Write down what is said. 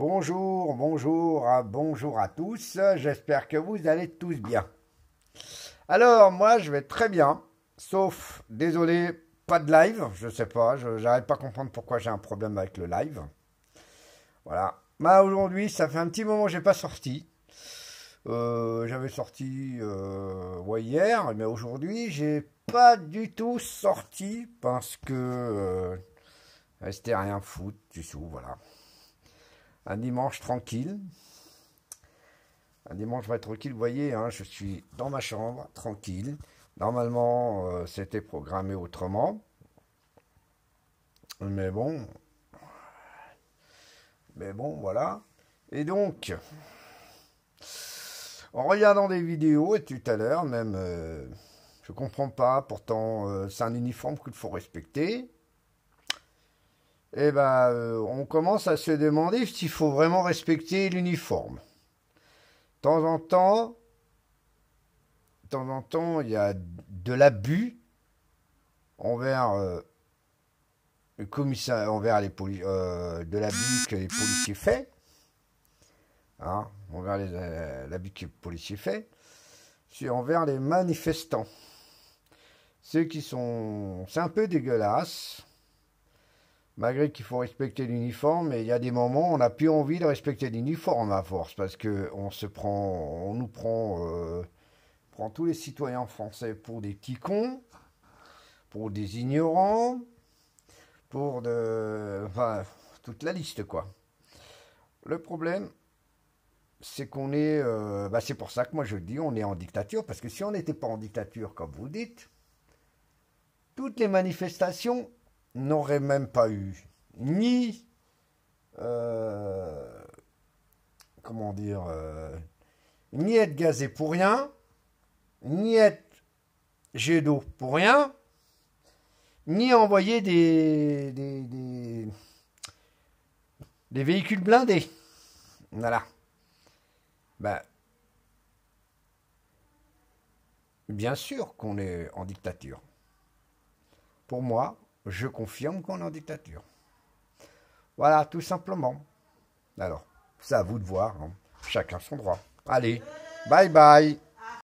Bonjour, bonjour, hein, bonjour à tous. J'espère que vous allez tous bien. Alors, moi, je vais très bien. Sauf, désolé, pas de live. Je sais pas, j'arrive pas à comprendre pourquoi j'ai un problème avec le live. Voilà. Bah, aujourd'hui, ça fait un petit moment que j'ai pas sorti. Euh, j'avais sorti euh, hier, mais aujourd'hui, j'ai pas du tout sorti parce que euh, c'était rien foutre, du tout, voilà un dimanche tranquille. Un dimanche va être tranquille, vous voyez, hein, je suis dans ma chambre, tranquille. Normalement, euh, c'était programmé autrement. Mais bon. Mais bon, voilà. Et donc, en regardant des vidéos, et tout à l'heure, même, je euh, je comprends pas, pourtant, euh, c'est un uniforme qu'il faut respecter eh ben, euh, on commence à se demander s'il faut vraiment respecter l'uniforme. De temps en temps, temps en temps, il y a de l'abus envers euh, les euh, de l'abus que les policiers font, hein, envers l'abus que les policiers font, envers les manifestants. Ceux qui sont, c'est un peu dégueulasse malgré qu'il faut respecter l'uniforme, mais il y a des moments où on n'a plus envie de respecter l'uniforme à force, parce qu'on se prend, on nous prend, euh, prend tous les citoyens français pour des petits cons, pour des ignorants, pour de. Enfin, toute la liste, quoi. Le problème, c'est qu'on est. Euh, bah, c'est pour ça que moi je dis on est en dictature, parce que si on n'était pas en dictature, comme vous dites, toutes les manifestations n'aurait même pas eu ni euh, comment dire euh, ni être gazé pour rien, ni être jet d'eau pour rien, ni envoyer des, des, des véhicules blindés. Voilà. Ben, bien sûr qu'on est en dictature. Pour moi, je confirme qu'on est en dictature. Voilà, tout simplement. Alors, c'est à vous de voir. Hein. Chacun son droit. Allez, bye bye.